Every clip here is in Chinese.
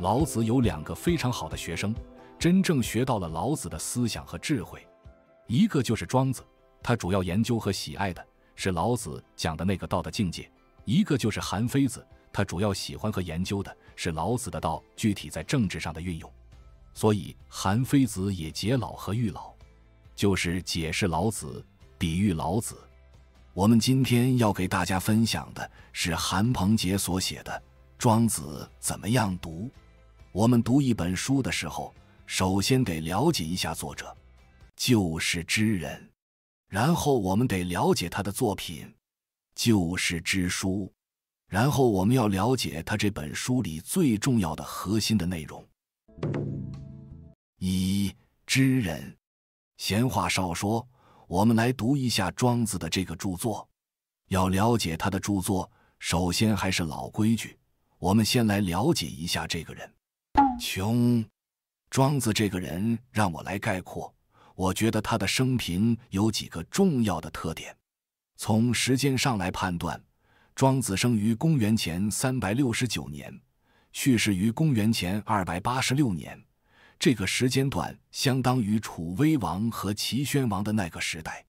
老子有两个非常好的学生，真正学到了老子的思想和智慧。一个就是庄子，他主要研究和喜爱的是老子讲的那个道的境界；一个就是韩非子，他主要喜欢和研究的是老子的道具体在政治上的运用。所以，韩非子也解老和喻老，就是解释老子，比喻老子。我们今天要给大家分享的是韩鹏杰所写的《庄子怎么样读》。我们读一本书的时候，首先得了解一下作者，就是知人；然后我们得了解他的作品，就是知书；然后我们要了解他这本书里最重要的核心的内容。一知人，闲话少说，我们来读一下庄子的这个著作。要了解他的著作，首先还是老规矩，我们先来了解一下这个人。穷，庄子这个人让我来概括，我觉得他的生平有几个重要的特点。从时间上来判断，庄子生于公元前三百六十九年，去世于公元前二百八十六年，这个时间段相当于楚威王和齐宣王的那个时代。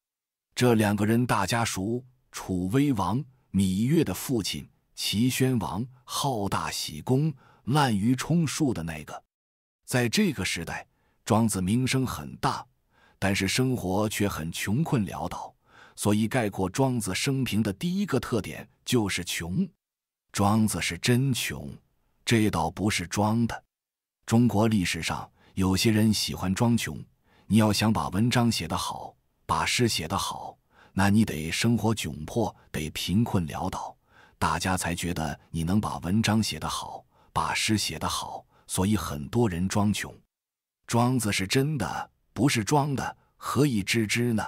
这两个人大家熟，楚威王芈月的父亲，齐宣王好大喜功。滥竽充数的那个，在这个时代，庄子名声很大，但是生活却很穷困潦倒。所以，概括庄子生平的第一个特点就是穷。庄子是真穷，这倒不是装的。中国历史上有些人喜欢装穷，你要想把文章写得好，把诗写得好，那你得生活窘迫，得贫困潦倒，大家才觉得你能把文章写得好。把诗写得好，所以很多人装穷。庄子是真的，不是装的，何以知之呢？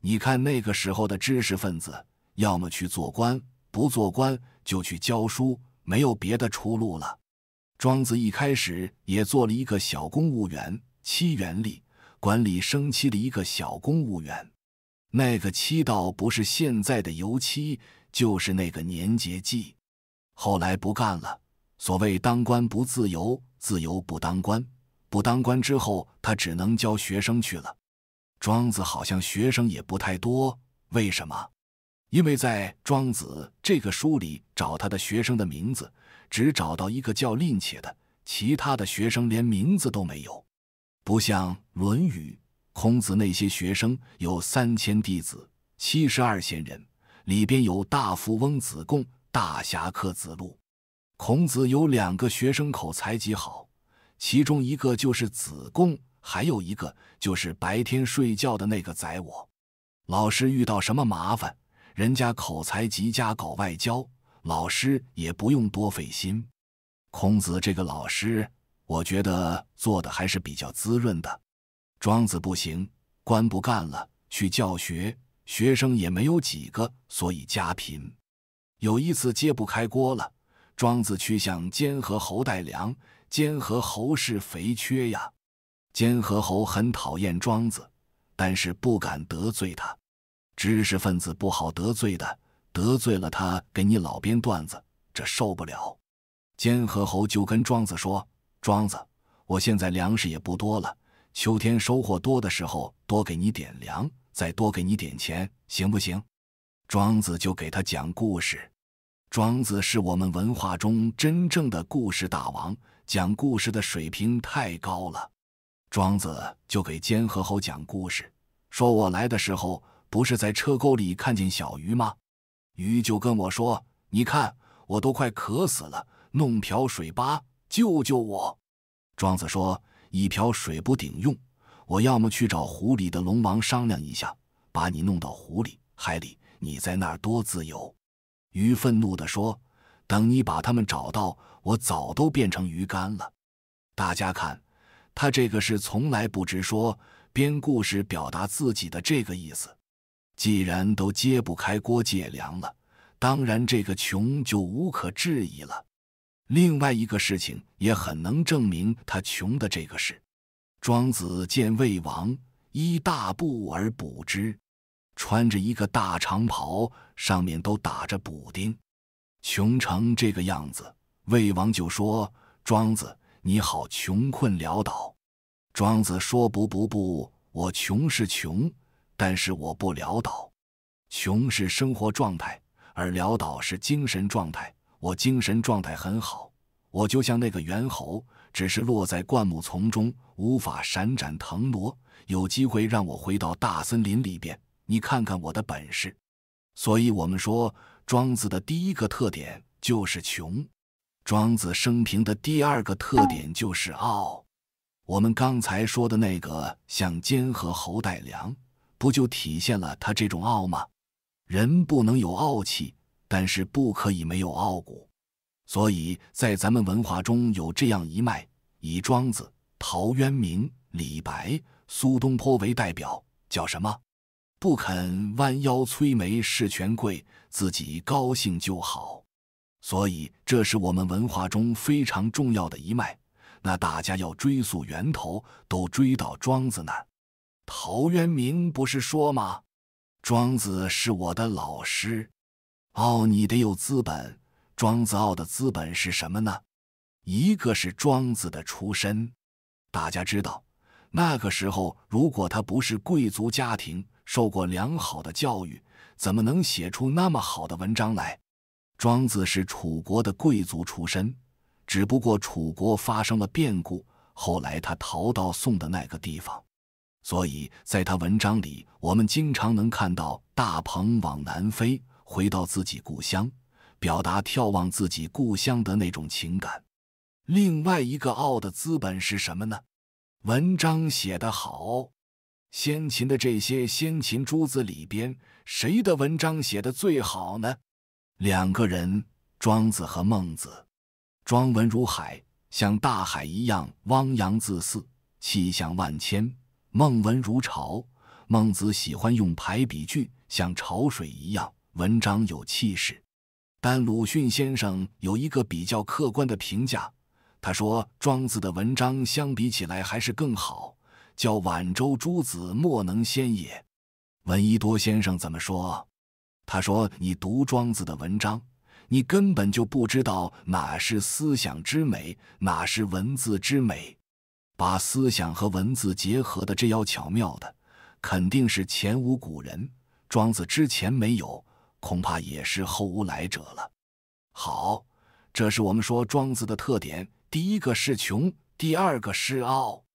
你看那个时候的知识分子，要么去做官，不做官就去教书，没有别的出路了。庄子一开始也做了一个小公务员，七园吏，管理生漆的一个小公务员。那个漆道不是现在的油漆，就是那个粘结剂。后来不干了。所谓当官不自由，自由不当官，不当官之后，他只能教学生去了。庄子好像学生也不太多，为什么？因为在《庄子》这个书里，找他的学生的名字，只找到一个叫令且的，其他的学生连名字都没有。不像《论语》，孔子那些学生有三千弟子，七十二贤人，里边有大富翁子贡，大侠客子路。孔子有两个学生口才极好，其中一个就是子贡，还有一个就是白天睡觉的那个宰我。老师遇到什么麻烦，人家口才极佳，搞外交，老师也不用多费心。孔子这个老师，我觉得做的还是比较滋润的。庄子不行，官不干了，去教学，学生也没有几个，所以家贫。有一次揭不开锅了。庄子去向监河侯带粮，监河侯是肥缺呀。监河侯很讨厌庄子，但是不敢得罪他。知识分子不好得罪的，得罪了他给你老编段子，这受不了。监河侯就跟庄子说：“庄子，我现在粮食也不多了，秋天收获多的时候多给你点粮，再多给你点钱，行不行？”庄子就给他讲故事。庄子是我们文化中真正的故事大王，讲故事的水平太高了。庄子就给监河侯讲故事，说：“我来的时候不是在车沟里看见小鱼吗？鱼就跟我说：‘你看，我都快渴死了，弄瓢水吧，救救我。’”庄子说：“一瓢水不顶用，我要么去找湖里的龙王商量一下，把你弄到湖里、海里，你在那儿多自由。”鱼愤怒地说：“等你把他们找到，我早都变成鱼干了。”大家看，他这个是从来不直说编故事表达自己的这个意思。既然都揭不开锅借粮了，当然这个穷就无可置疑了。另外一个事情也很能证明他穷的这个事。庄子见魏王，依大步而补之。穿着一个大长袍，上面都打着补丁，穷成这个样子。魏王就说：“庄子，你好，穷困潦倒。”庄子说：“不不不，我穷是穷，但是我不潦倒。穷是生活状态，而潦倒是精神状态。我精神状态很好，我就像那个猿猴，只是落在灌木丛中，无法闪展腾挪。有机会让我回到大森林里边。”你看看我的本事，所以我们说庄子的第一个特点就是穷。庄子生平的第二个特点就是傲。我们刚才说的那个像兼和侯代良，不就体现了他这种傲吗？人不能有傲气，但是不可以没有傲骨。所以在咱们文化中有这样一脉，以庄子、陶渊明、李白、苏东坡为代表，叫什么？不肯弯腰催眉事权贵，自己高兴就好。所以，这是我们文化中非常重要的一脉。那大家要追溯源头，都追到庄子那儿。陶渊明不是说吗？庄子是我的老师。哦，你得有资本。庄子傲的资本是什么呢？一个是庄子的出身。大家知道，那个时候如果他不是贵族家庭，受过良好的教育，怎么能写出那么好的文章来？庄子是楚国的贵族出身，只不过楚国发生了变故，后来他逃到宋的那个地方，所以在他文章里，我们经常能看到大鹏往南飞，回到自己故乡，表达眺望自己故乡的那种情感。另外一个傲的资本是什么呢？文章写得好。先秦的这些先秦诸子里边，谁的文章写的最好呢？两个人，庄子和孟子。庄文如海，像大海一样汪洋自肆，气象万千；孟文如潮，孟子喜欢用排比句，像潮水一样，文章有气势。但鲁迅先生有一个比较客观的评价，他说庄子的文章相比起来还是更好。叫晚州诸子莫能先也，闻一多先生怎么说？他说：“你读庄子的文章，你根本就不知道哪是思想之美，哪是文字之美。把思想和文字结合的这要巧妙的，肯定是前无古人。庄子之前没有，恐怕也是后无来者了。”好，这是我们说庄子的特点：第一个是穷，第二个是傲。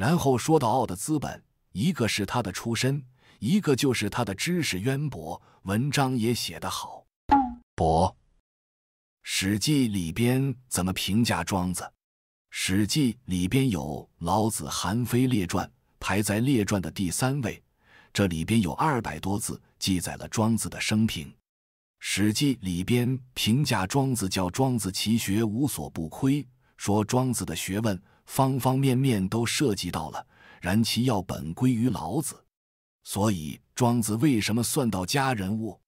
然后说到奥的资本，一个是他的出身，一个就是他的知识渊博，文章也写得好。博，《史记》里边怎么评价庄子？《史记》里边有《老子》《韩非列传》，排在列传的第三位。这里边有二百多字记载了庄子的生平。《史记》里边评价庄子叫“庄子其学无所不窥”，说庄子的学问。方方面面都涉及到了，然其要本归于老子，所以庄子为什么算到家人物？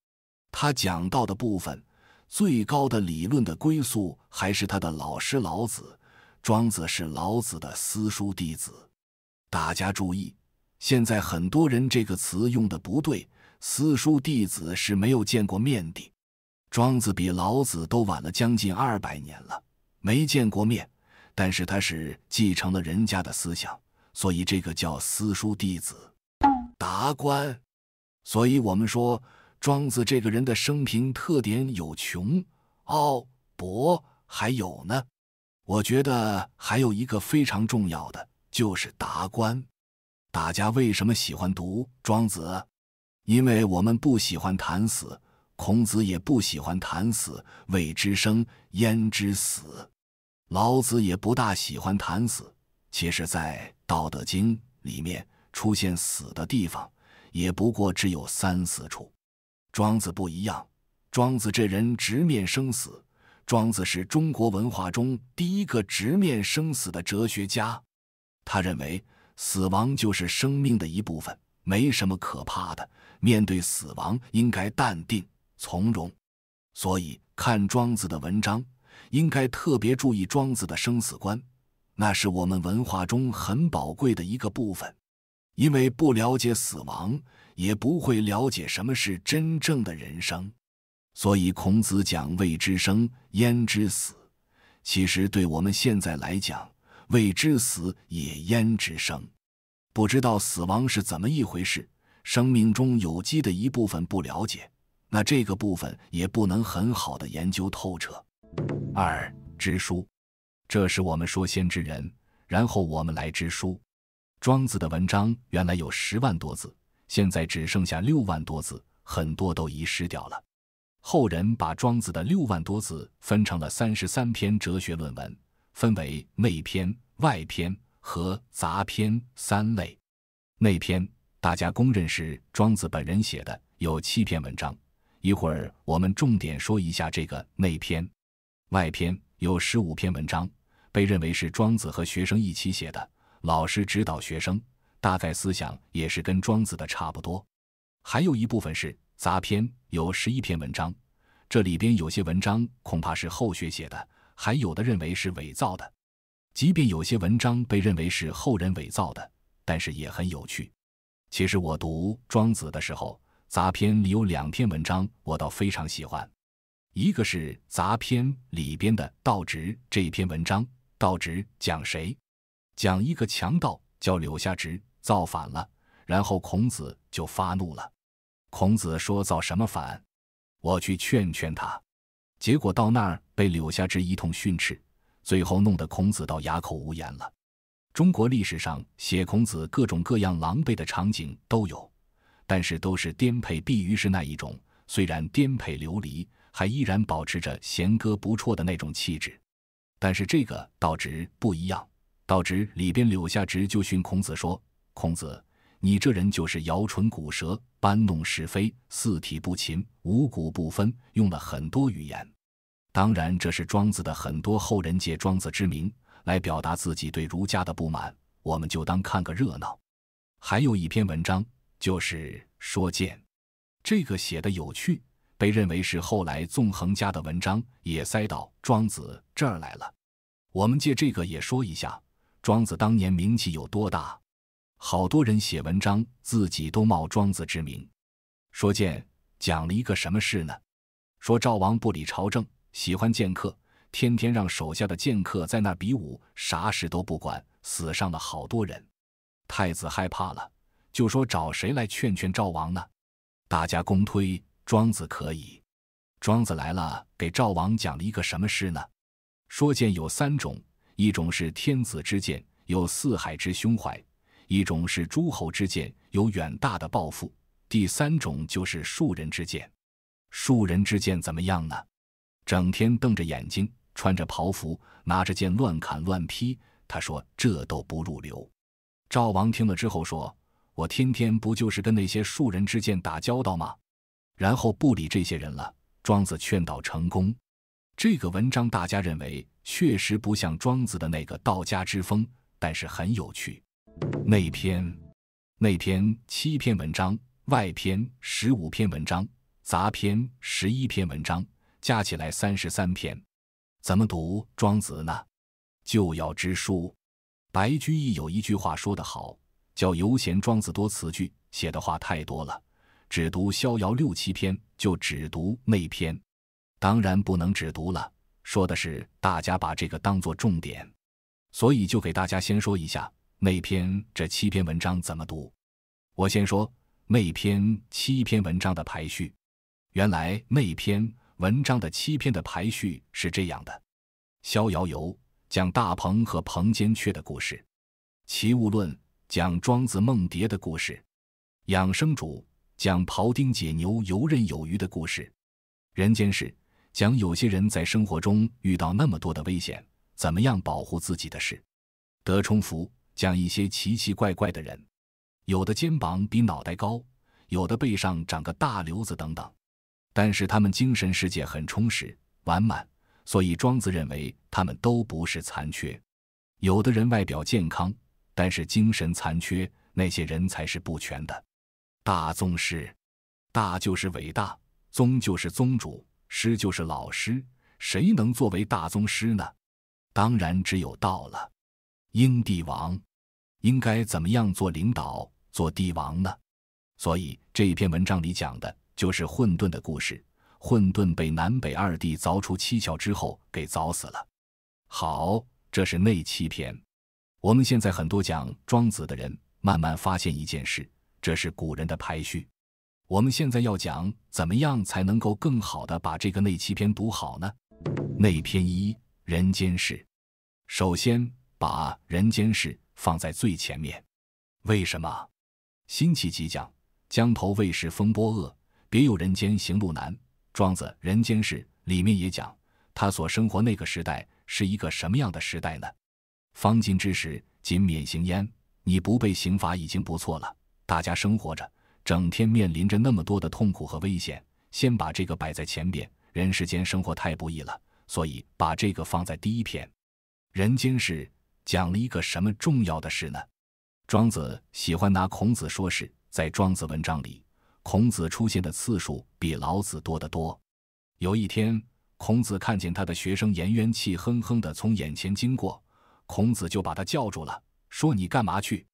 他讲到的部分最高的理论的归宿还是他的老师老子。庄子是老子的私书弟子，大家注意，现在很多人这个词用的不对，私书弟子是没有见过面的。庄子比老子都晚了将近二百年了，没见过面。但是他是继承了人家的思想，所以这个叫私书弟子，达官。所以，我们说庄子这个人的生平特点有穷、傲、博，还有呢，我觉得还有一个非常重要的就是达官。大家为什么喜欢读庄子？因为我们不喜欢谈死，孔子也不喜欢谈死，未知生焉知死。老子也不大喜欢谈死，其实，在《道德经》里面出现死的地方，也不过只有三四处。庄子不一样，庄子这人直面生死。庄子是中国文化中第一个直面生死的哲学家，他认为死亡就是生命的一部分，没什么可怕的。面对死亡，应该淡定从容。所以，看庄子的文章。应该特别注意庄子的生死观，那是我们文化中很宝贵的一个部分。因为不了解死亡，也不会了解什么是真正的人生。所以孔子讲“未知生，焉知死”，其实对我们现在来讲，“未知死也，焉知生？”不知道死亡是怎么一回事，生命中有机的一部分不了解，那这个部分也不能很好的研究透彻。二知书，这是我们说先知人，然后我们来知书。庄子的文章原来有十万多字，现在只剩下六万多字，很多都遗失掉了。后人把庄子的六万多字分成了三十三篇哲学论文，分为内篇、外篇和杂篇三类。内篇大家公认是庄子本人写的，有七篇文章。一会儿我们重点说一下这个内篇。外篇有十五篇文章，被认为是庄子和学生一起写的，老师指导学生，大概思想也是跟庄子的差不多。还有一部分是杂篇，有十一篇文章，这里边有些文章恐怕是后学写的，还有的认为是伪造的。即便有些文章被认为是后人伪造的，但是也很有趣。其实我读庄子的时候，杂篇里有两篇文章，我倒非常喜欢。一个是杂篇里边的《道直》这篇文章，《道直》讲谁？讲一个强盗叫柳下跖造反了，然后孔子就发怒了。孔子说造什么反？我去劝劝他。结果到那儿被柳下跖一通训斥，最后弄得孔子到哑口无言了。中国历史上写孔子各种各样狼狈的场景都有，但是都是颠沛必于是那一种，虽然颠沛流离。还依然保持着弦歌不辍的那种气质，但是这个道直不一样。道直里边，柳下直就训孔子说：“孔子，你这人就是摇唇鼓舌，搬弄是非，四体不勤，五谷不分，用了很多语言。”当然，这是庄子的很多后人借庄子之名来表达自己对儒家的不满，我们就当看个热闹。还有一篇文章，就是说剑，这个写的有趣。被认为是后来纵横家的文章也塞到庄子这儿来了。我们借这个也说一下，庄子当年名气有多大？好多人写文章，自己都冒庄子之名。说剑讲了一个什么事呢？说赵王不理朝政，喜欢剑客，天天让手下的剑客在那比武，啥事都不管，死伤了好多人。太子害怕了，就说找谁来劝劝赵王呢？大家公推。庄子可以，庄子来了，给赵王讲了一个什么事呢？说剑有三种，一种是天子之剑，有四海之胸怀；一种是诸侯之剑，有远大的抱负；第三种就是庶人之剑。庶人之剑怎么样呢？整天瞪着眼睛，穿着袍服，拿着剑乱砍乱劈。他说这都不入流。赵王听了之后说：“我天天不就是跟那些庶人之剑打交道吗？”然后不理这些人了。庄子劝导成功，这个文章大家认为确实不像庄子的那个道家之风，但是很有趣。那篇、那篇七篇文章，外篇十五篇文章，杂篇十一篇文章，加起来三十三篇，怎么读庄子呢？就要知书。白居易有一句话说得好，叫“游闲庄子多词句”，写的话太多了。只读《逍遥六七篇》，就只读那篇，当然不能只读了。说的是大家把这个当做重点，所以就给大家先说一下那篇这七篇文章怎么读。我先说那篇七篇文章的排序。原来那篇文章的七篇的排序是这样的：《逍遥游》讲大鹏和鹏间雀的故事，《齐物论》讲庄子梦蝶的故事，《养生主》。讲庖丁解牛游刃有余的故事，人间事讲有些人在生活中遇到那么多的危险，怎么样保护自己的事。德充福讲一些奇奇怪怪的人，有的肩膀比脑袋高，有的背上长个大瘤子等等。但是他们精神世界很充实完满，所以庄子认为他们都不是残缺。有的人外表健康，但是精神残缺，那些人才是不全的。大宗师，大就是伟大，宗就是宗主，师就是老师。谁能作为大宗师呢？当然只有道了。英帝王应该怎么样做领导、做帝王呢？所以这一篇文章里讲的就是混沌的故事。混沌被南北二帝凿出七窍之后，给凿死了。好，这是内七篇。我们现在很多讲庄子的人，慢慢发现一件事。这是古人的排序。我们现在要讲怎么样才能够更好的把这个内七篇读好呢？内篇一《人间世》，首先把《人间事放在最前面。为什么？辛弃疾讲：“江头未是风波恶，别有人间行路难。”庄子《人间事》里面也讲，他所生活那个时代是一个什么样的时代呢？方今之时，仅免刑焉。你不被刑罚已经不错了。大家生活着，整天面临着那么多的痛苦和危险，先把这个摆在前边。人世间生活太不易了，所以把这个放在第一篇。人间事讲了一个什么重要的事呢？庄子喜欢拿孔子说事，在庄子文章里，孔子出现的次数比老子多得多。有一天，孔子看见他的学生颜渊气哼哼地从眼前经过，孔子就把他叫住了，说：“你干嘛去？”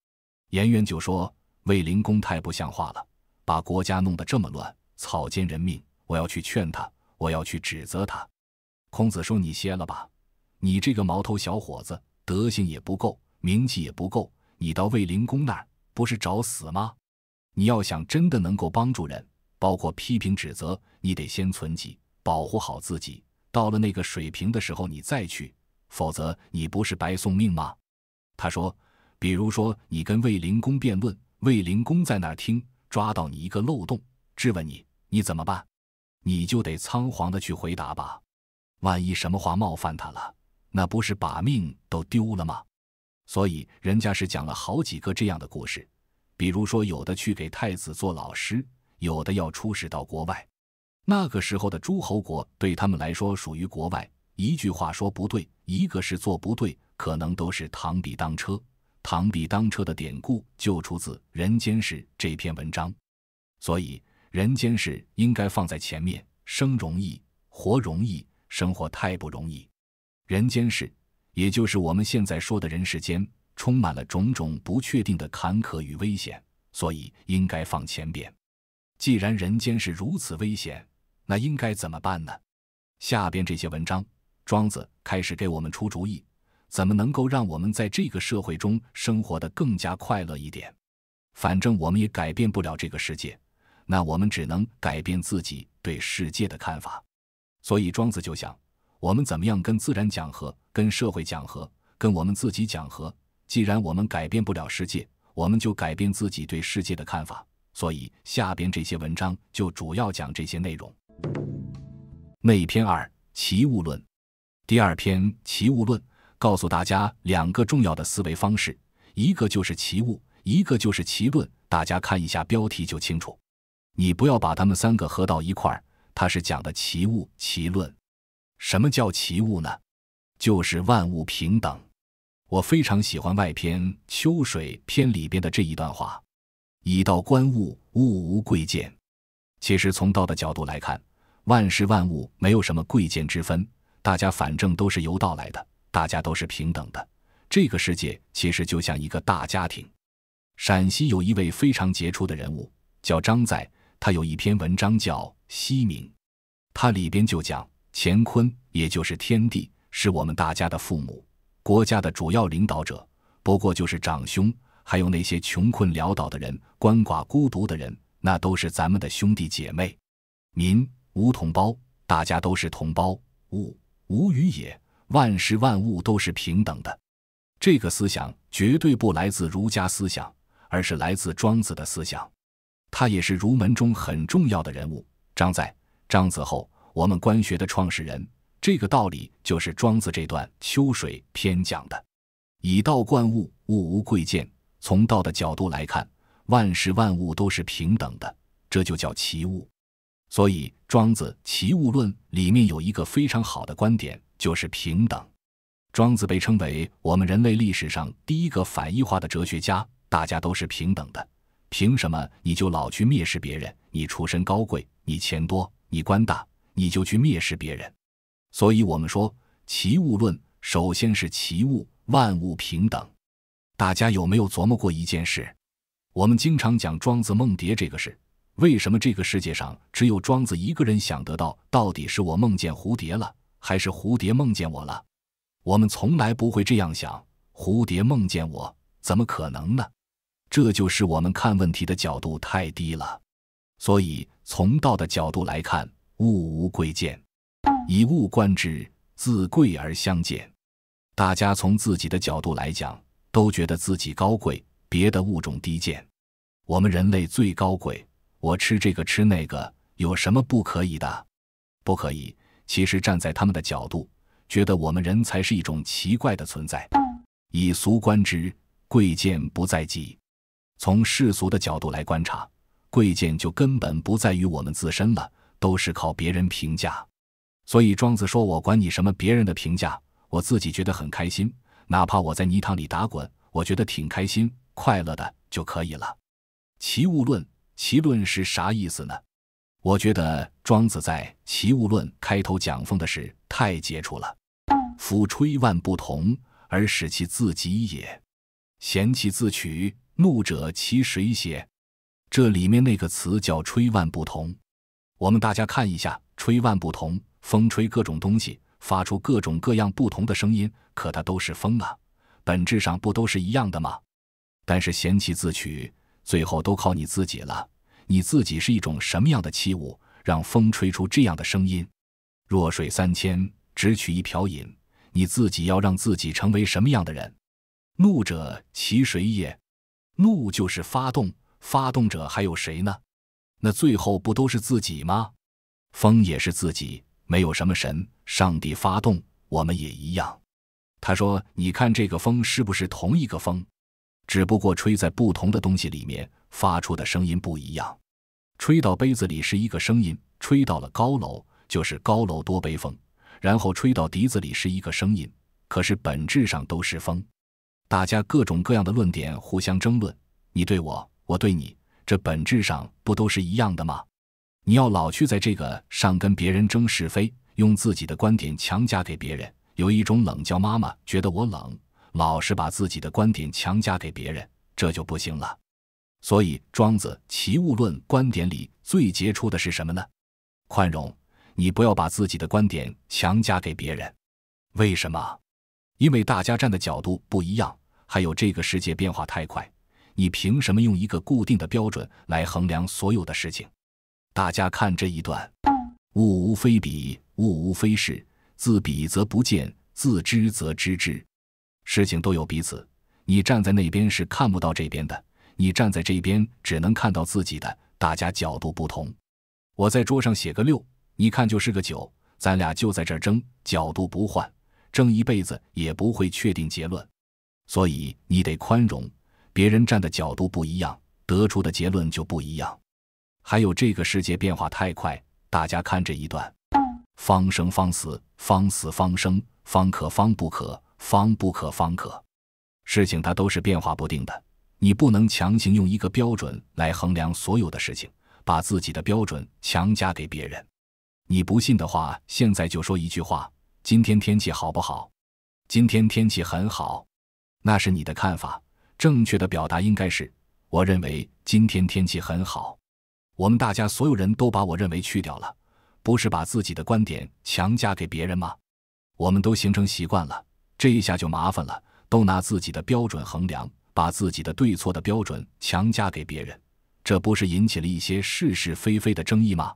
颜渊就说。卫灵公太不像话了，把国家弄得这么乱，草菅人命。我要去劝他，我要去指责他。孔子说：“你歇了吧，你这个毛头小伙子，德行也不够，名气也不够，你到卫灵公那儿不是找死吗？你要想真的能够帮助人，包括批评指责，你得先存己，保护好自己。到了那个水平的时候，你再去，否则你不是白送命吗？”他说：“比如说，你跟卫灵公辩论。”卫灵公在那儿听，抓到你一个漏洞，质问你，你怎么办？你就得仓皇的去回答吧。万一什么话冒犯他了，那不是把命都丢了吗？所以人家是讲了好几个这样的故事，比如说有的去给太子做老师，有的要出使到国外。那个时候的诸侯国对他们来说属于国外，一句话说不对，一个事做不对，可能都是螳臂当车。螳臂当车的典故就出自《人间世》这篇文章，所以《人间世》应该放在前面。生容易，活容易，生活太不容易。《人间世》也就是我们现在说的人世间，充满了种种不确定的坎坷与危险，所以应该放前边。既然人间是如此危险，那应该怎么办呢？下边这些文章，庄子开始给我们出主意。怎么能够让我们在这个社会中生活得更加快乐一点？反正我们也改变不了这个世界，那我们只能改变自己对世界的看法。所以庄子就想，我们怎么样跟自然讲和，跟社会讲和，跟我们自己讲和？既然我们改变不了世界，我们就改变自己对世界的看法。所以下边这些文章就主要讲这些内容。那一篇二《齐物论》，第二篇《齐物论》。告诉大家两个重要的思维方式，一个就是奇物，一个就是奇论。大家看一下标题就清楚。你不要把他们三个合到一块儿，他是讲的奇物奇论。什么叫奇物呢？就是万物平等。我非常喜欢外篇秋水篇里边的这一段话：“以道观物，物无贵贱。”其实从道的角度来看，万事万物没有什么贵贱之分，大家反正都是由道来的。大家都是平等的，这个世界其实就像一个大家庭。陕西有一位非常杰出的人物，叫张载，他有一篇文章叫《西明》，他里边就讲：乾坤也就是天地，是我们大家的父母，国家的主要领导者，不过就是长兄；还有那些穷困潦倒的人、鳏寡孤独的人，那都是咱们的兄弟姐妹。民无同胞，大家都是同胞；物无与也。万事万物都是平等的，这个思想绝对不来自儒家思想，而是来自庄子的思想。他也是儒门中很重要的人物，张载、张子厚，我们官学的创始人。这个道理就是庄子这段《秋水》篇讲的：“以道观物，物无贵贱。从道的角度来看，万事万物都是平等的，这就叫齐物。”所以，庄子《齐物论》里面有一个非常好的观点。就是平等。庄子被称为我们人类历史上第一个反异化的哲学家。大家都是平等的，凭什么你就老去蔑视别人？你出身高贵，你钱多，你官大，你就去蔑视别人？所以，我们说《齐物论》首先是齐物，万物平等。大家有没有琢磨过一件事？我们经常讲庄子梦蝶这个事，为什么这个世界上只有庄子一个人想得到？到底是我梦见蝴蝶了？还是蝴蝶梦见我了？我们从来不会这样想。蝴蝶梦见我，怎么可能呢？这就是我们看问题的角度太低了。所以，从道的角度来看，物无贵贱，以物观之，自贵而相见。大家从自己的角度来讲，都觉得自己高贵，别的物种低贱。我们人类最高贵，我吃这个吃那个，有什么不可以的？不可以。其实站在他们的角度，觉得我们人才是一种奇怪的存在。以俗观之，贵贱不在己；从世俗的角度来观察，贵贱就根本不在于我们自身了，都是靠别人评价。所以庄子说：“我管你什么别人的评价，我自己觉得很开心，哪怕我在泥塘里打滚，我觉得挺开心、快乐的就可以了。”《齐物论》，“齐论”是啥意思呢？我觉得庄子在《齐物论》开头讲风的事太杰出了。夫吹万不同，而使其自己也。贤其自取，怒者其谁邪？这里面那个词叫“吹万不同”。我们大家看一下，“吹万不同”，风吹各种东西，发出各种各样不同的声音，可它都是风啊，本质上不都是一样的吗？但是嫌其自取，最后都靠你自己了。你自己是一种什么样的器物，让风吹出这样的声音？弱水三千，只取一瓢饮。你自己要让自己成为什么样的人？怒者其谁也？怒就是发动，发动者还有谁呢？那最后不都是自己吗？风也是自己，没有什么神、上帝发动，我们也一样。他说：“你看这个风是不是同一个风？只不过吹在不同的东西里面。”发出的声音不一样，吹到杯子里是一个声音，吹到了高楼就是高楼多悲风，然后吹到笛子里是一个声音，可是本质上都是风。大家各种各样的论点互相争论，你对我，我对你，这本质上不都是一样的吗？你要老去在这个上跟别人争是非，用自己的观点强加给别人，有一种冷叫妈妈觉得我冷，老是把自己的观点强加给别人，这就不行了。所以，庄子《齐物论》观点里最杰出的是什么呢？宽容。你不要把自己的观点强加给别人。为什么？因为大家站的角度不一样，还有这个世界变化太快，你凭什么用一个固定的标准来衡量所有的事情？大家看这一段：物无非彼，物无非是。自彼则不见，自知则知之。事情都有彼此，你站在那边是看不到这边的。你站在这边只能看到自己的，大家角度不同。我在桌上写个六，你看就是个九，咱俩就在这争，角度不换，争一辈子也不会确定结论。所以你得宽容，别人站的角度不一样，得出的结论就不一样。还有这个世界变化太快，大家看这一段：方生方死，方死方生，方可方不可，方不可方可。事情它都是变化不定的。你不能强行用一个标准来衡量所有的事情，把自己的标准强加给别人。你不信的话，现在就说一句话：今天天气好不好？今天天气很好，那是你的看法。正确的表达应该是：我认为今天天气很好。我们大家所有人都把“我认为”去掉了，不是把自己的观点强加给别人吗？我们都形成习惯了，这一下就麻烦了，都拿自己的标准衡量。把自己的对错的标准强加给别人，这不是引起了一些是是非非的争议吗？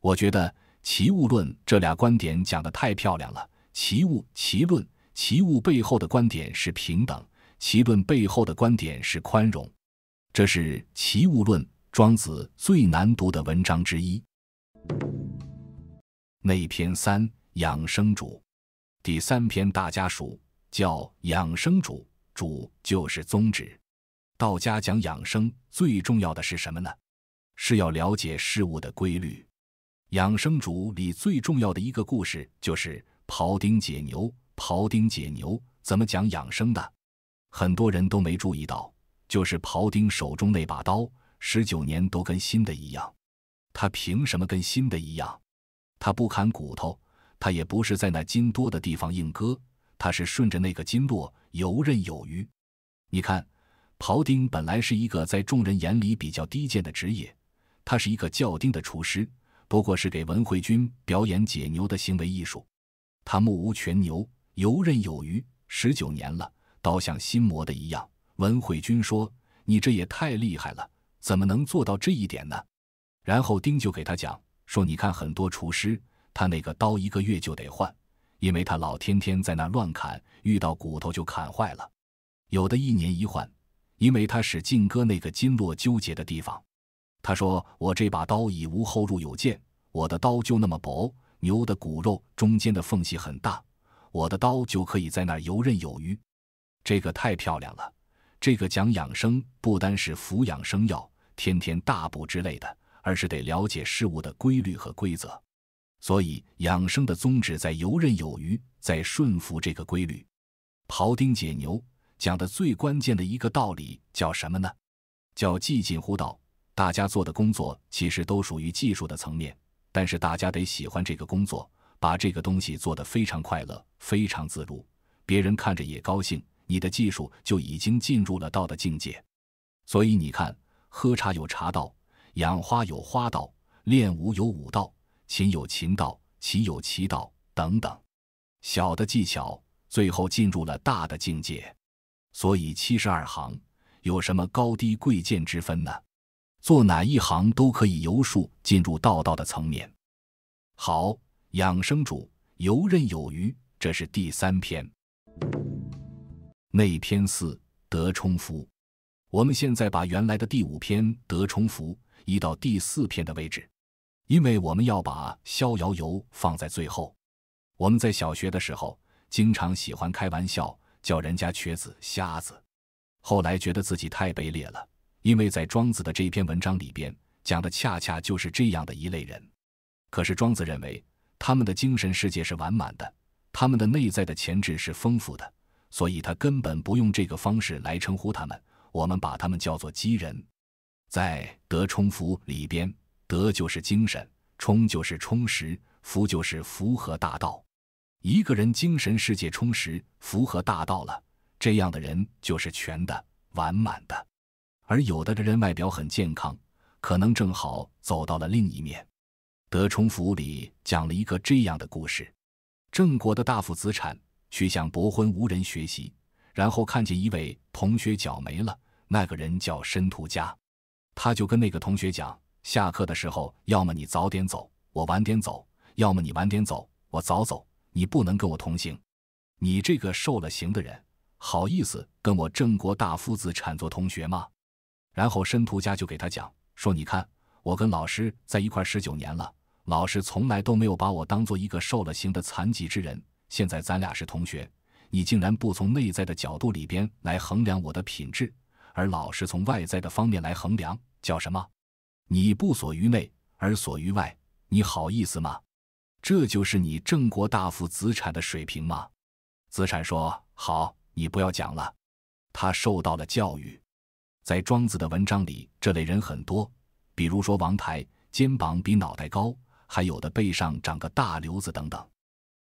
我觉得《齐物论》这俩观点讲得太漂亮了。齐物齐论，齐物背后的观点是平等，齐论背后的观点是宽容。这是《齐物论》，庄子最难读的文章之一。那篇三养生主，第三篇大家熟，叫《养生主》。主就是宗旨。道家讲养生，最重要的是什么呢？是要了解事物的规律。养生主里最重要的一个故事就是庖丁解牛。庖丁解牛怎么讲养生的？很多人都没注意到，就是庖丁手中那把刀，十九年都跟新的一样。他凭什么跟新的一样？他不砍骨头，他也不是在那筋多的地方硬割，他是顺着那个筋络。游刃有余。你看，庖丁本来是一个在众人眼里比较低贱的职业，他是一个教丁的厨师，不过是给文惠君表演解牛的行为艺术。他目无全牛，游刃有余，十九年了，刀像新磨的一样。文惠君说：“你这也太厉害了，怎么能做到这一点呢？”然后丁就给他讲说：“你看，很多厨师，他那个刀一个月就得换。”因为他老天天在那乱砍，遇到骨头就砍坏了。有的一年一换，因为他使劲割那个筋络纠结的地方。他说：“我这把刀已无后入有剑，我的刀就那么薄，牛的骨肉中间的缝隙很大，我的刀就可以在那游刃有余。”这个太漂亮了。这个讲养生不单是服养生药，天天大补之类的，而是得了解事物的规律和规则。所以养生的宗旨在游刃有余，在顺服这个规律。庖丁解牛讲的最关键的一个道理叫什么呢？叫技进乎道。大家做的工作其实都属于技术的层面，但是大家得喜欢这个工作，把这个东西做得非常快乐，非常自如，别人看着也高兴，你的技术就已经进入了道的境界。所以你看，喝茶有茶道，养花有花道，练武有武道。勤有勤道，奇有奇道，等等，小的技巧，最后进入了大的境界。所以七十二行有什么高低贵贱之分呢？做哪一行都可以由术进入道道的层面。好，养生主，游刃有余，这是第三篇。内篇四德充符，我们现在把原来的第五篇德充符移到第四篇的位置。因为我们要把《逍遥游》放在最后。我们在小学的时候经常喜欢开玩笑，叫人家瘸子、瞎子。后来觉得自己太卑劣了，因为在庄子的这篇文章里边讲的恰恰就是这样的一类人。可是庄子认为他们的精神世界是完满的，他们的内在的潜质是丰富的，所以他根本不用这个方式来称呼他们。我们把他们叫做“鸡人”。在《德充符》里边。德就是精神，充就是充实，符就是符合大道。一个人精神世界充实，符合大道了，这样的人就是全的、完满的。而有的的人外表很健康，可能正好走到了另一面。德充福》里讲了一个这样的故事：郑国的大夫子产去向伯昏无人学习，然后看见一位同学脚没了，那个人叫申屠家，他就跟那个同学讲。下课的时候，要么你早点走，我晚点走；要么你晚点走，我早走。你不能跟我同行，你这个受了刑的人，好意思跟我郑国大夫子产做同学吗？然后申屠家就给他讲说：“你看，我跟老师在一块十九年了，老师从来都没有把我当做一个受了刑的残疾之人。现在咱俩是同学，你竟然不从内在的角度里边来衡量我的品质，而老师从外在的方面来衡量，叫什么？”你不所于内而所于外，你好意思吗？这就是你郑国大夫子产的水平吗？子产说：“好，你不要讲了。”他受到了教育。在庄子的文章里，这类人很多，比如说王台，肩膀比脑袋高，还有的背上长个大瘤子等等。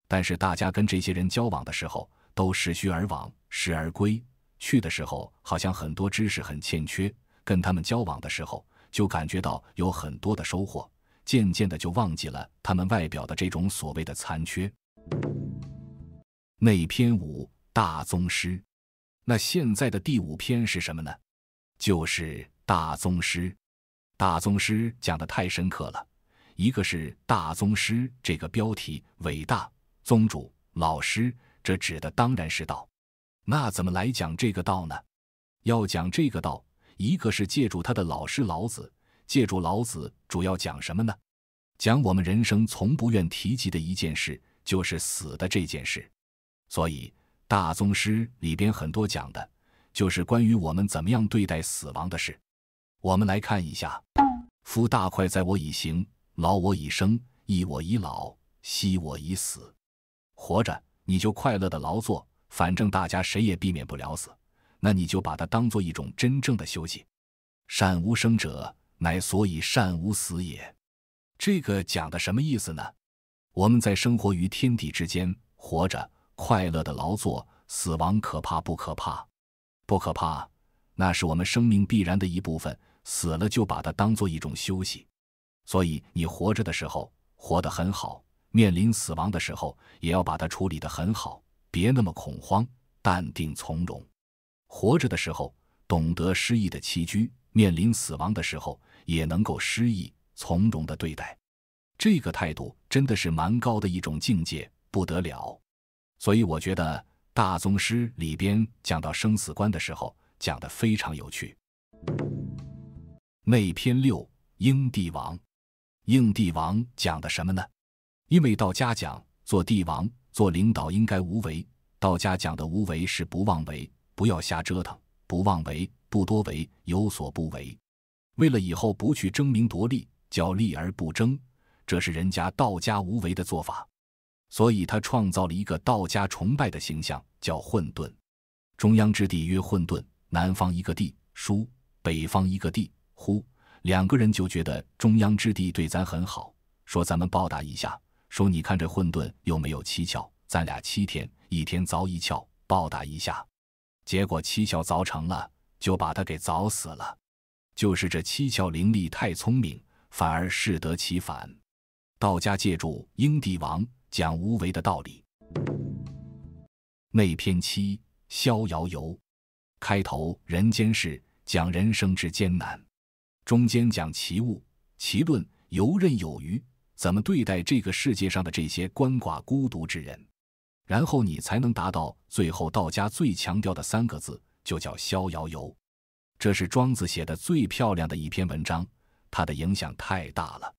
但是大家跟这些人交往的时候，都时虚而往，时而归。去的时候好像很多知识很欠缺，跟他们交往的时候。就感觉到有很多的收获，渐渐的就忘记了他们外表的这种所谓的残缺。内篇五大宗师，那现在的第五篇是什么呢？就是大宗师。大宗师讲的太深刻了，一个是大宗师这个标题，伟大宗主老师，这指的当然是道。那怎么来讲这个道呢？要讲这个道。一个是借助他的老师老子，借助老子主要讲什么呢？讲我们人生从不愿提及的一件事，就是死的这件事。所以大宗师里边很多讲的就是关于我们怎么样对待死亡的事。我们来看一下：夫大快在我以行，劳我以生，逸我以老，惜我以死。活着你就快乐的劳作，反正大家谁也避免不了死。那你就把它当做一种真正的休息。善无生者，乃所以善无死也。这个讲的什么意思呢？我们在生活于天地之间，活着快乐的劳作，死亡可怕不可怕？不可怕，那是我们生命必然的一部分。死了就把它当做一种休息。所以你活着的时候活得很好，面临死亡的时候也要把它处理得很好，别那么恐慌，淡定从容。活着的时候懂得失意的栖居，面临死亡的时候也能够失意从容的对待，这个态度真的是蛮高的一种境界，不得了。所以我觉得《大宗师》里边讲到生死观的时候，讲的非常有趣。内篇六应帝王，应帝王讲的什么呢？因为道家讲做帝王、做领导应该无为，道家讲的无为是不妄为。不要瞎折腾，不妄为，不多为，有所不为。为了以后不去争名夺利，叫利而不争，这是人家道家无为的做法。所以他创造了一个道家崇拜的形象，叫混沌。中央之地曰混沌，南方一个地书北方一个地呼，两个人就觉得中央之地对咱很好，说咱们报答一下。说你看这混沌有没有蹊跷，咱俩七天，一天凿一窍，报答一下。结果七窍凿成了，就把他给凿死了。就是这七窍灵力太聪明，反而适得其反。道家借助英帝王讲无为的道理。内篇七《逍遥游》，开头人间事讲人生之艰难，中间讲奇物奇论，游刃有余，怎么对待这个世界上的这些鳏寡孤独之人。然后你才能达到最后，道家最强调的三个字，就叫逍遥游。这是庄子写的最漂亮的一篇文章，它的影响太大了。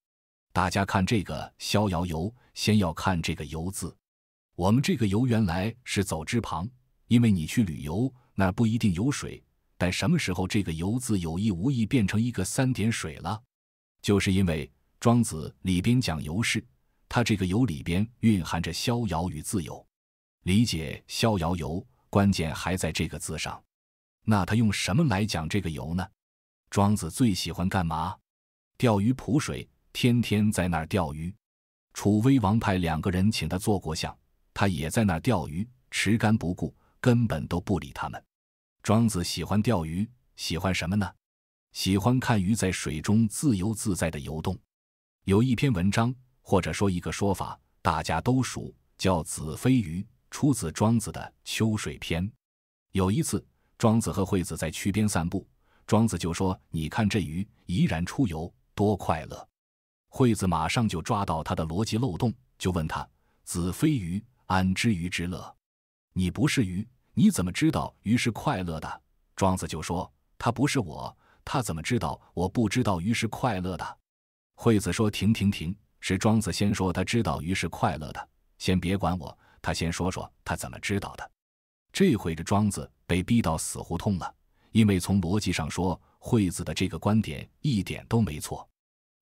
大家看这个“逍遥游”，先要看这个“游”字。我们这个“游”原来是走之旁，因为你去旅游，那不一定有水。但什么时候这个“游”字有意无意变成一个三点水了？就是因为庄子里边讲游是，它这个“游”里边蕴含着逍遥与自由。理解《逍遥游》，关键还在这个字上。那他用什么来讲这个“游”呢？庄子最喜欢干嘛？钓鱼、扑水，天天在那儿钓鱼。楚威王派两个人请他做过相，他也在那儿钓鱼，持竿不顾，根本都不理他们。庄子喜欢钓鱼，喜欢什么呢？喜欢看鱼在水中自由自在的游动。有一篇文章，或者说一个说法，大家都熟，叫“子非鱼”。出自庄子的《秋水篇》。有一次，庄子和惠子在渠边散步，庄子就说：“你看这鱼怡然出游，多快乐！”惠子马上就抓到他的逻辑漏洞，就问他：“子非鱼，安知鱼之乐？”你不是鱼，你怎么知道鱼是快乐的？庄子就说：“他不是我，他怎么知道我不知道鱼是快乐的？”惠子说：“停停停，是庄子先说他知道鱼是快乐的，先别管我。”他先说说他怎么知道的。这回这庄子被逼到死胡同了，因为从逻辑上说，惠子的这个观点一点都没错。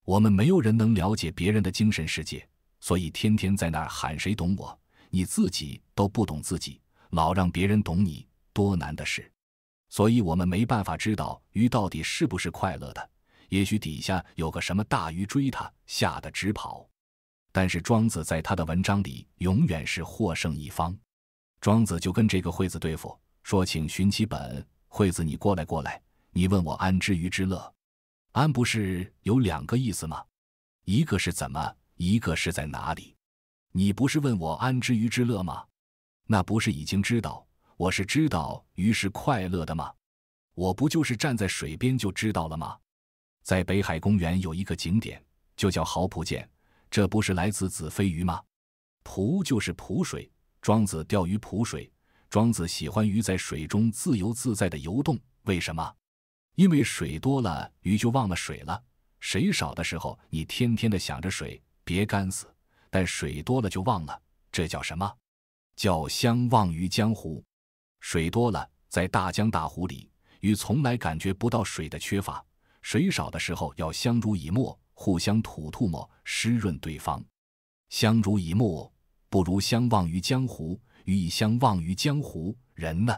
我们没有人能了解别人的精神世界，所以天天在那儿喊谁懂我，你自己都不懂自己，老让别人懂你，多难的事。所以我们没办法知道鱼到底是不是快乐的。也许底下有个什么大鱼追它，吓得直跑。但是庄子在他的文章里永远是获胜一方。庄子就跟这个惠子对付，说：“请寻其本，惠子，你过来，过来，你问我‘安之鱼之乐’，‘安’不是有两个意思吗？一个是怎么，一个是在哪里？你不是问我‘安之鱼之乐’吗？那不是已经知道，我是知道鱼是快乐的吗？我不就是站在水边就知道了吗？在北海公园有一个景点，就叫豪浦见。这不是来自子非鱼吗？蒲就是蒲水，庄子钓鱼蒲水。庄子喜欢鱼在水中自由自在的游动，为什么？因为水多了，鱼就忘了水了；水少的时候，你天天的想着水，别干死。但水多了就忘了，这叫什么？叫相忘于江湖。水多了，在大江大湖里，鱼从来感觉不到水的缺乏；水少的时候，要相濡以沫。互相吐吐沫，湿润对方，相濡以沫，不如相忘于江湖。与以相忘于江湖，人呢？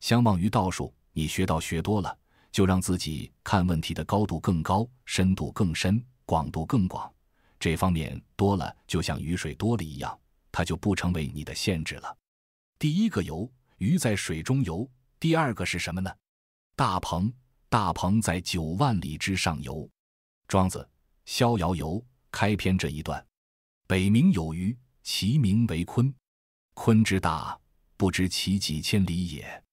相忘于道术。你学到学多了，就让自己看问题的高度更高，深度更深，广度更广。这方面多了，就像雨水多了一样，它就不成为你的限制了。第一个游鱼在水中游，第二个是什么呢？大鹏，大鹏在九万里之上游。庄子。《逍遥游》开篇这一段：“北冥有鱼，其名为鲲。鲲之大，不知其几千里也。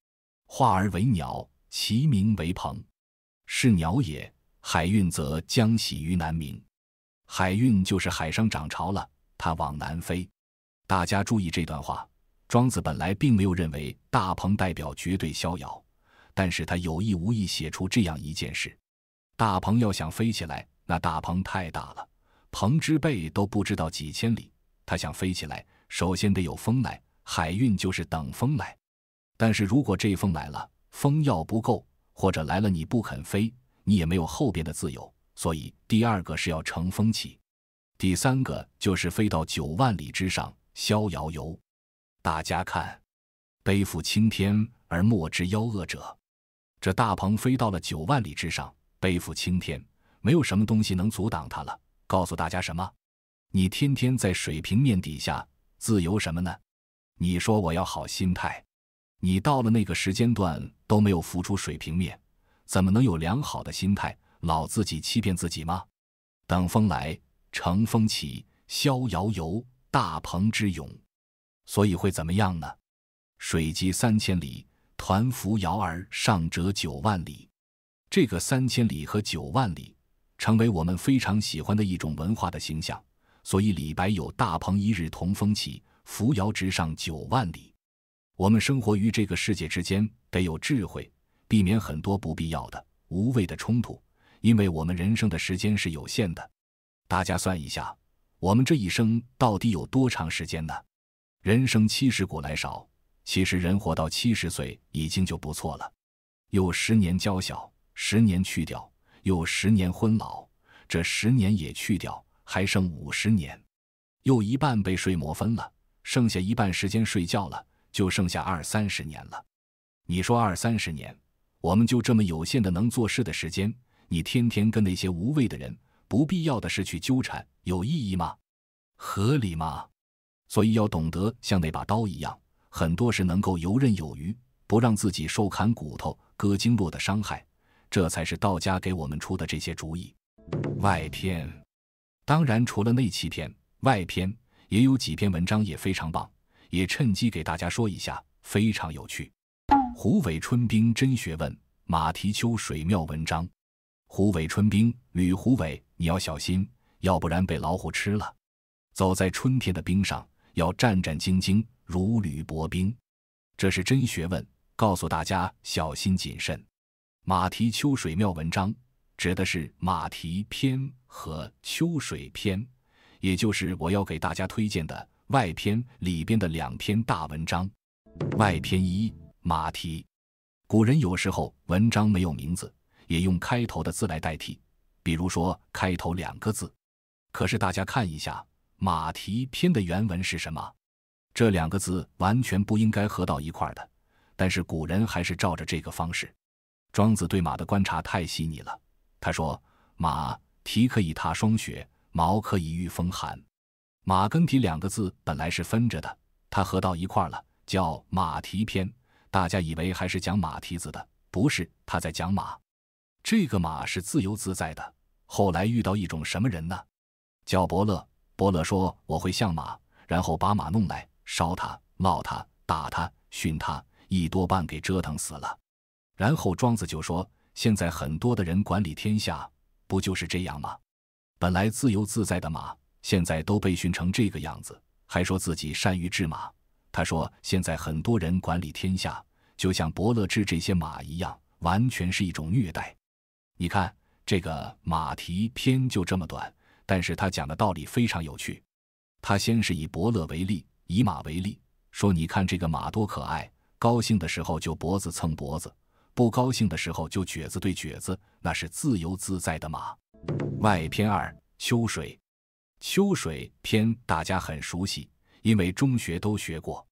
化而为鸟，其名为鹏。是鸟也，海运则将徙于南冥。海运就是海上涨潮了，它往南飞。大家注意这段话，庄子本来并没有认为大鹏代表绝对逍遥，但是他有意无意写出这样一件事：大鹏要想飞起来。”那大鹏太大了，鹏之背都不知道几千里。它想飞起来，首先得有风来。海运就是等风来。但是如果这风来了，风要不够，或者来了你不肯飞，你也没有后边的自由。所以第二个是要乘风起，第三个就是飞到九万里之上逍遥游。大家看，背负青天而莫之夭恶者，这大鹏飞到了九万里之上，背负青天。没有什么东西能阻挡它了。告诉大家什么？你天天在水平面底下自由什么呢？你说我要好心态，你到了那个时间段都没有浮出水平面，怎么能有良好的心态？老自己欺骗自己吗？等风来，乘风起，逍遥游，大鹏之勇。所以会怎么样呢？水击三千里，抟扶摇而上者九万里。这个三千里和九万里。成为我们非常喜欢的一种文化的形象，所以李白有“大鹏一日同风起，扶摇直上九万里”。我们生活于这个世界之间，得有智慧，避免很多不必要的、无谓的冲突，因为我们人生的时间是有限的。大家算一下，我们这一生到底有多长时间呢？人生七十古来少，其实人活到七十岁已经就不错了。有十年娇小，十年去掉。又十年昏老，这十年也去掉，还剩五十年，又一半被睡魔分了，剩下一半时间睡觉了，就剩下二三十年了。你说二三十年，我们就这么有限的能做事的时间，你天天跟那些无谓的人、不必要的事去纠缠，有意义吗？合理吗？所以要懂得像那把刀一样，很多事能够游刃有余，不让自己受砍骨头、割经络的伤害。这才是道家给我们出的这些主意。外篇，当然除了那七篇，外篇也有几篇文章也非常棒，也趁机给大家说一下，非常有趣。虎尾春冰真学问，马蹄秋水妙文章。虎尾春冰，吕虎尾，你要小心，要不然被老虎吃了。走在春天的冰上，要战战兢兢，如履薄冰，这是真学问，告诉大家小心谨慎。马蹄秋水妙文章，指的是马蹄篇和秋水篇，也就是我要给大家推荐的外篇里边的两篇大文章。外篇一马蹄，古人有时候文章没有名字，也用开头的字来代替，比如说开头两个字。可是大家看一下马蹄篇的原文是什么，这两个字完全不应该合到一块的，但是古人还是照着这个方式。庄子对马的观察太细腻了。他说：“马蹄可以踏霜雪，毛可以御风寒。”马跟蹄两个字本来是分着的，它合到一块了，叫《马蹄篇》。大家以为还是讲马蹄子的，不是，他在讲马。这个马是自由自在的。后来遇到一种什么人呢？叫伯乐。伯乐说：“我会相马。”然后把马弄来，烧它、烙它、打它、训它，一多半给折腾死了。然后庄子就说：“现在很多的人管理天下，不就是这样吗？本来自由自在的马，现在都被训成这个样子，还说自己善于治马。他说，现在很多人管理天下，就像伯乐治这些马一样，完全是一种虐待。你看，这个马蹄偏就这么短，但是他讲的道理非常有趣。他先是以伯乐为例，以马为例，说：你看这个马多可爱，高兴的时候就脖子蹭脖子。”不高兴的时候就撅子对撅子，那是自由自在的马。外篇二秋水，秋水篇大家很熟悉，因为中学都学过。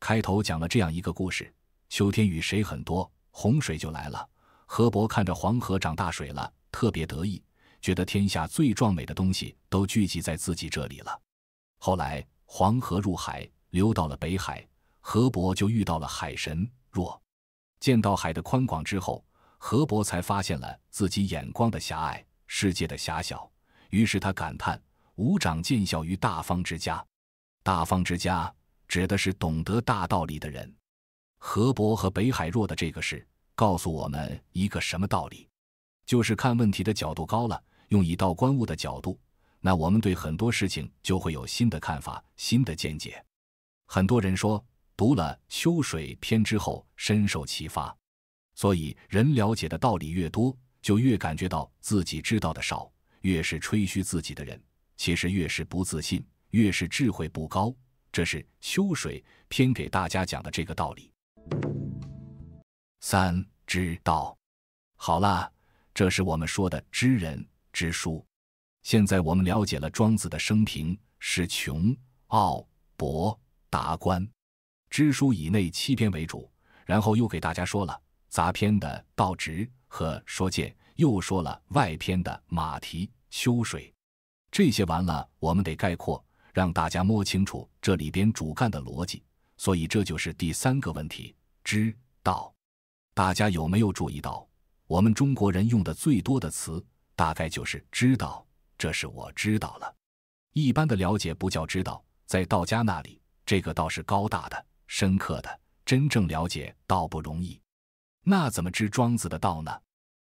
开头讲了这样一个故事：秋天雨水很多，洪水就来了。河伯看着黄河涨大水了，特别得意，觉得天下最壮美的东西都聚集在自己这里了。后来黄河入海，流到了北海，河伯就遇到了海神若。见到海的宽广之后，河伯才发现了自己眼光的狭隘，世界的狭小。于是他感叹：“无长见效于大方之家。”大方之家指的是懂得大道理的人。河伯和北海若的这个事，告诉我们一个什么道理？就是看问题的角度高了，用以道观物的角度，那我们对很多事情就会有新的看法、新的见解。很多人说。读了《秋水》篇之后，深受启发。所以，人了解的道理越多，就越感觉到自己知道的少。越是吹嘘自己的人，其实越是不自信，越是智慧不高。这是《秋水》篇给大家讲的这个道理。三知道，好啦，这是我们说的知人知书。现在我们了解了庄子的生平是穷、傲、博、达观。知书以内七篇为主，然后又给大家说了杂篇的道直和说剑，又说了外篇的马蹄修水。这些完了，我们得概括，让大家摸清楚这里边主干的逻辑。所以这就是第三个问题：知道。大家有没有注意到，我们中国人用的最多的词，大概就是知道。这是我知道了，一般的了解不叫知道。在道家那里，这个道是高大的。深刻的真正了解道不容易，那怎么知庄子的道呢？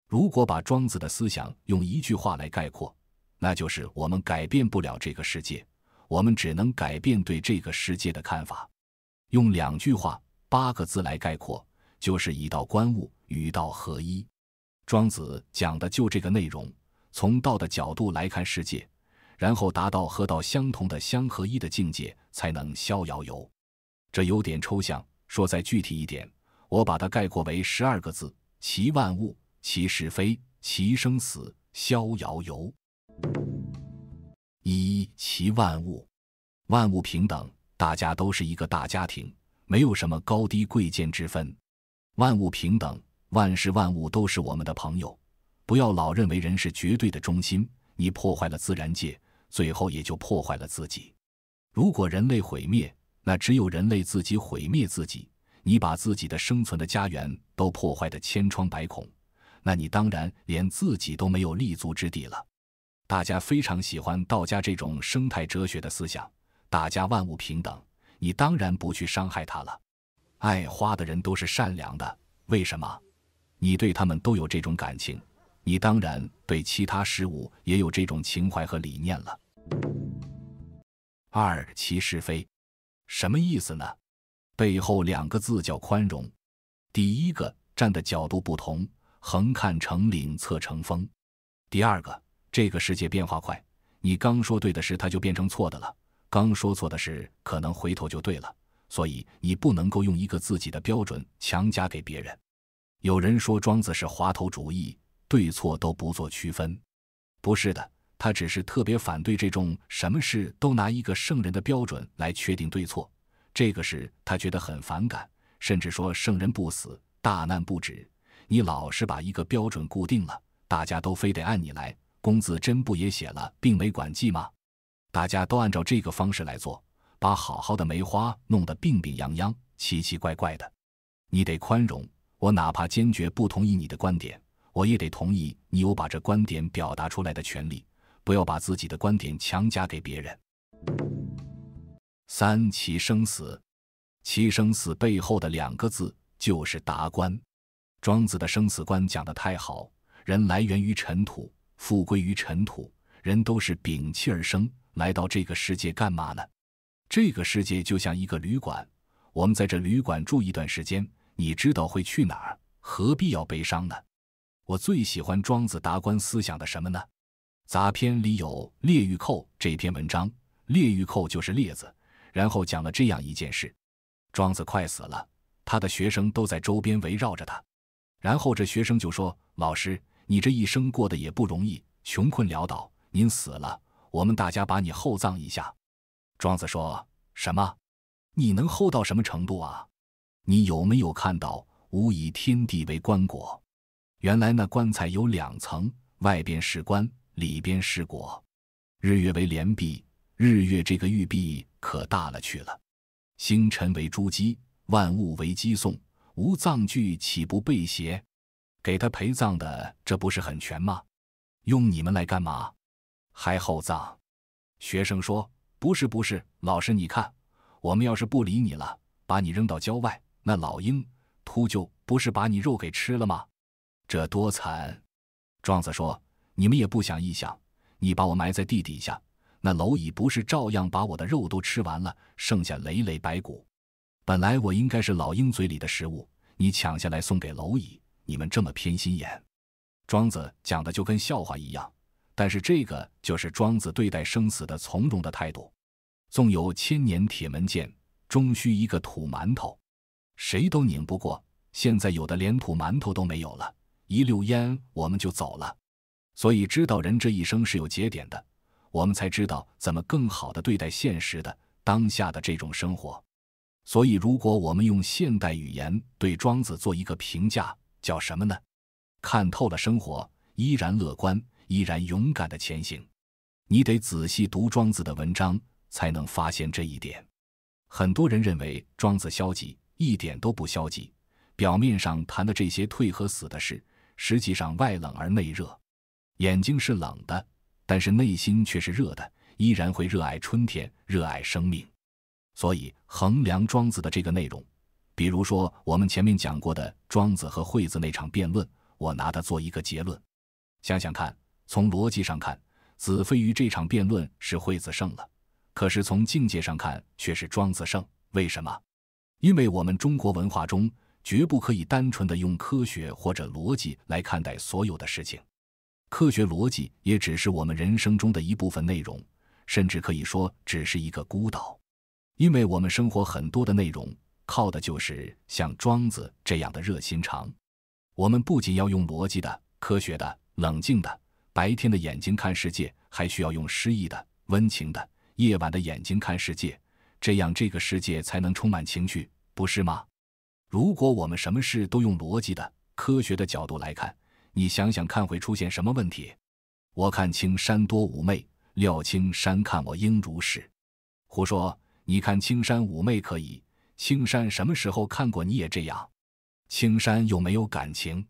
如果把庄子的思想用一句话来概括，那就是我们改变不了这个世界，我们只能改变对这个世界的看法。用两句话八个字来概括，就是以道观物与道合一。庄子讲的就这个内容，从道的角度来看世界，然后达到和道相同的相合一的境界，才能逍遥游。这有点抽象，说再具体一点，我把它概括为十二个字：其万物，其是非，其生死，逍遥游。一其万物，万物平等，大家都是一个大家庭，没有什么高低贵贱之分。万物平等，万事万物都是我们的朋友，不要老认为人是绝对的中心。你破坏了自然界，最后也就破坏了自己。如果人类毁灭，那只有人类自己毁灭自己，你把自己的生存的家园都破坏的千疮百孔，那你当然连自己都没有立足之地了。大家非常喜欢道家这种生态哲学的思想，大家万物平等，你当然不去伤害它了。爱花的人都是善良的，为什么？你对他们都有这种感情，你当然对其他事物也有这种情怀和理念了。二其是非。什么意思呢？背后两个字叫宽容。第一个，站的角度不同，横看成岭，侧成峰。第二个，这个世界变化快，你刚说对的事，它就变成错的了；刚说错的事，可能回头就对了。所以，你不能够用一个自己的标准强加给别人。有人说庄子是滑头主义，对错都不做区分，不是的。他只是特别反对这种什么事都拿一个圣人的标准来确定对错，这个事他觉得很反感，甚至说圣人不死，大难不止。你老是把一个标准固定了，大家都非得按你来。龚自珍不也写了《病没管记》吗？大家都按照这个方式来做，把好好的梅花弄得病病殃殃、奇奇怪怪的。你得宽容，我哪怕坚决不同意你的观点，我也得同意你有把这观点表达出来的权利。不要把自己的观点强加给别人。三其生死，其生死背后的两个字就是达观。庄子的生死观讲的太好，人来源于尘土，复归于尘土，人都是摒弃而生，来到这个世界干嘛呢？这个世界就像一个旅馆，我们在这旅馆住一段时间，你知道会去哪儿？何必要悲伤呢？我最喜欢庄子达观思想的什么呢？杂篇里有《列玉寇》这篇文章，《列玉寇》就是列子。然后讲了这样一件事：庄子快死了，他的学生都在周边围绕着他。然后这学生就说：“老师，你这一生过得也不容易，穷困潦倒，您死了，我们大家把你厚葬一下。”庄子说：“什么？你能厚到什么程度啊？你有没有看到吾以天地为棺椁？原来那棺材有两层，外边是棺。”里边是果，日月为连璧，日月这个玉璧可大了去了。星辰为珠玑，万物为鸡送，无葬具岂不备邪？给他陪葬的，这不是很全吗？用你们来干嘛？还厚葬？学生说：“不是，不是，老师你看，我们要是不理你了，把你扔到郊外，那老鹰、秃鹫不是把你肉给吃了吗？这多惨！”庄子说。你们也不想一想，你把我埋在地底下，那蝼蚁不是照样把我的肉都吃完了，剩下累累白骨？本来我应该是老鹰嘴里的食物，你抢下来送给蝼蚁，你们这么偏心眼？庄子讲的就跟笑话一样，但是这个就是庄子对待生死的从容的态度。纵有千年铁门剑，终须一个土馒头，谁都拧不过。现在有的连土馒头都没有了，一溜烟我们就走了。所以知道人这一生是有节点的，我们才知道怎么更好的对待现实的当下的这种生活。所以，如果我们用现代语言对庄子做一个评价，叫什么呢？看透了生活，依然乐观，依然勇敢的前行。你得仔细读庄子的文章，才能发现这一点。很多人认为庄子消极，一点都不消极。表面上谈的这些退和死的事，实际上外冷而内热。眼睛是冷的，但是内心却是热的，依然会热爱春天，热爱生命。所以，衡量庄子的这个内容，比如说我们前面讲过的庄子和惠子那场辩论，我拿它做一个结论。想想看，从逻辑上看，子非鱼这场辩论是惠子胜了，可是从境界上看却是庄子胜。为什么？因为我们中国文化中绝不可以单纯的用科学或者逻辑来看待所有的事情。科学逻辑也只是我们人生中的一部分内容，甚至可以说只是一个孤岛，因为我们生活很多的内容靠的就是像庄子这样的热心肠。我们不仅要用逻辑的、科学的、冷静的白天的眼睛看世界，还需要用诗意的、温情的夜晚的眼睛看世界，这样这个世界才能充满情趣，不是吗？如果我们什么事都用逻辑的、科学的角度来看，你想想看会出现什么问题？我看青山多妩媚，料青山看我应如是。胡说！你看青山妩媚可以，青山什么时候看过你也这样？青山又没有感情。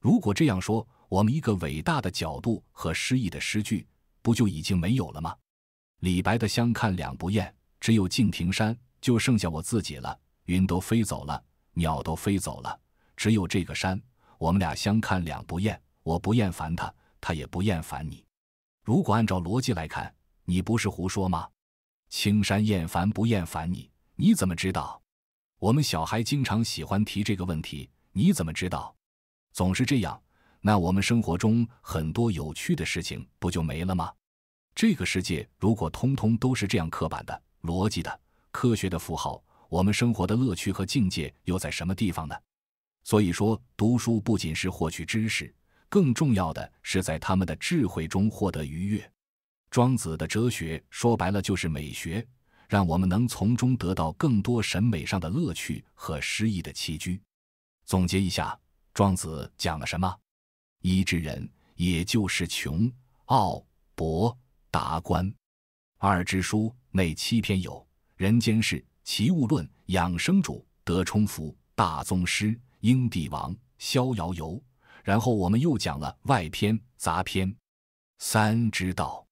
如果这样说，我们一个伟大的角度和诗意的诗句不就已经没有了吗？李白的“相看两不厌，只有敬亭山”，就剩下我自己了。云都飞走了，鸟都飞走了，只有这个山。我们俩相看两不厌，我不厌烦他，他也不厌烦你。如果按照逻辑来看，你不是胡说吗？青山厌烦不厌烦你？你怎么知道？我们小孩经常喜欢提这个问题，你怎么知道？总是这样，那我们生活中很多有趣的事情不就没了吗？这个世界如果通通都是这样刻板的、逻辑的、科学的符号，我们生活的乐趣和境界又在什么地方呢？所以说，读书不仅是获取知识，更重要的是在他们的智慧中获得愉悦。庄子的哲学说白了就是美学，让我们能从中得到更多审美上的乐趣和诗意的栖居。总结一下，庄子讲了什么？一之人，也就是穷、傲、博、达观；二之书，内七篇有《人间世》《齐物论》《养生主》《德充符》《大宗师》。英帝王逍遥游，然后我们又讲了外篇、杂篇。三之道，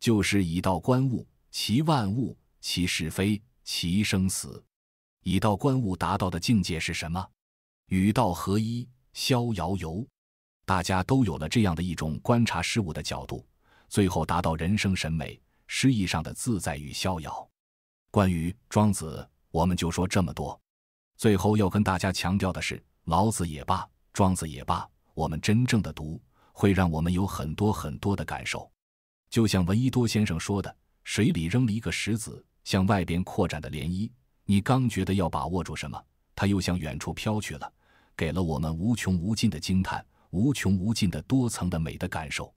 就是以道观物，其万物，其是非，其生死。以道观物达到的境界是什么？与道合一，逍遥游。大家都有了这样的一种观察事物的角度，最后达到人生审美、诗意上的自在与逍遥。关于庄子，我们就说这么多。最后要跟大家强调的是，老子也罢，庄子也罢，我们真正的读会让我们有很多很多的感受。就像闻一多先生说的：“水里扔了一个石子，向外边扩展的涟漪，你刚觉得要把握住什么，它又向远处飘去了，给了我们无穷无尽的惊叹，无穷无尽的多层的美的感受。”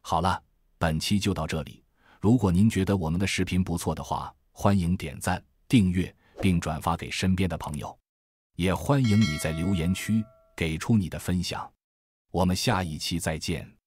好了，本期就到这里。如果您觉得我们的视频不错的话，欢迎点赞、订阅。并转发给身边的朋友，也欢迎你在留言区给出你的分享。我们下一期再见。